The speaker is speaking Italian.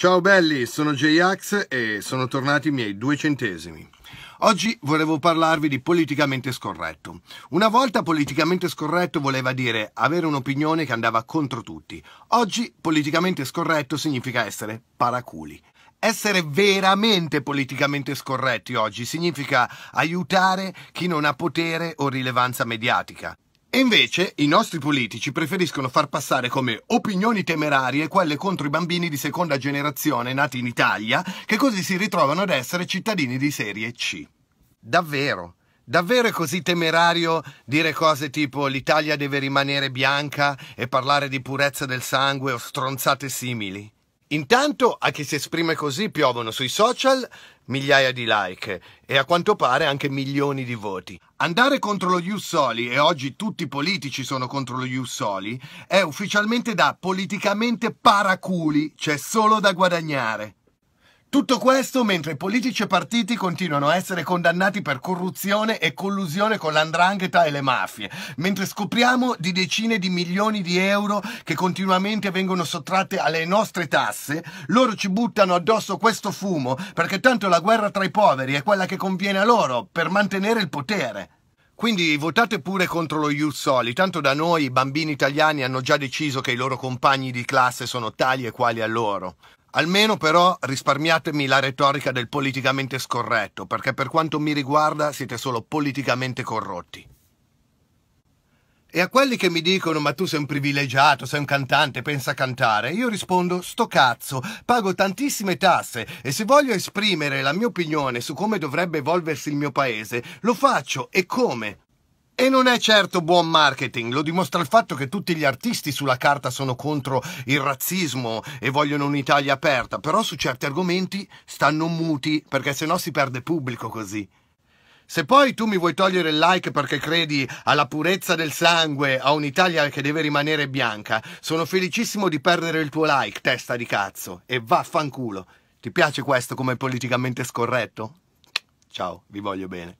Ciao belli, sono J-Ax e sono tornati i miei due centesimi. Oggi volevo parlarvi di politicamente scorretto. Una volta politicamente scorretto voleva dire avere un'opinione che andava contro tutti. Oggi politicamente scorretto significa essere paraculi. Essere veramente politicamente scorretti oggi significa aiutare chi non ha potere o rilevanza mediatica. E invece i nostri politici preferiscono far passare come opinioni temerarie quelle contro i bambini di seconda generazione nati in Italia, che così si ritrovano ad essere cittadini di serie C. Davvero? Davvero è così temerario dire cose tipo l'Italia deve rimanere bianca e parlare di purezza del sangue o stronzate simili? Intanto a chi si esprime così piovono sui social migliaia di like e a quanto pare anche milioni di voti. Andare contro lo Ius Soli, e oggi tutti i politici sono contro lo Ius Soli, è ufficialmente da politicamente paraculi, c'è cioè solo da guadagnare. Tutto questo mentre politici e partiti continuano a essere condannati per corruzione e collusione con l'andrangheta e le mafie, mentre scopriamo di decine di milioni di euro che continuamente vengono sottratte alle nostre tasse, loro ci buttano addosso questo fumo perché tanto la guerra tra i poveri è quella che conviene a loro per mantenere il potere. Quindi votate pure contro lo Jussoli, tanto da noi i bambini italiani hanno già deciso che i loro compagni di classe sono tali e quali a loro. Almeno però risparmiatemi la retorica del politicamente scorretto, perché per quanto mi riguarda siete solo politicamente corrotti. E a quelli che mi dicono ma tu sei un privilegiato, sei un cantante, pensa a cantare, io rispondo sto cazzo, pago tantissime tasse e se voglio esprimere la mia opinione su come dovrebbe evolversi il mio paese, lo faccio e come, e non è certo buon marketing, lo dimostra il fatto che tutti gli artisti sulla carta sono contro il razzismo e vogliono un'Italia aperta, però su certi argomenti stanno muti, perché sennò si perde pubblico così. Se poi tu mi vuoi togliere il like perché credi alla purezza del sangue, a un'Italia che deve rimanere bianca, sono felicissimo di perdere il tuo like, testa di cazzo, e vaffanculo. Ti piace questo come politicamente scorretto? Ciao, vi voglio bene.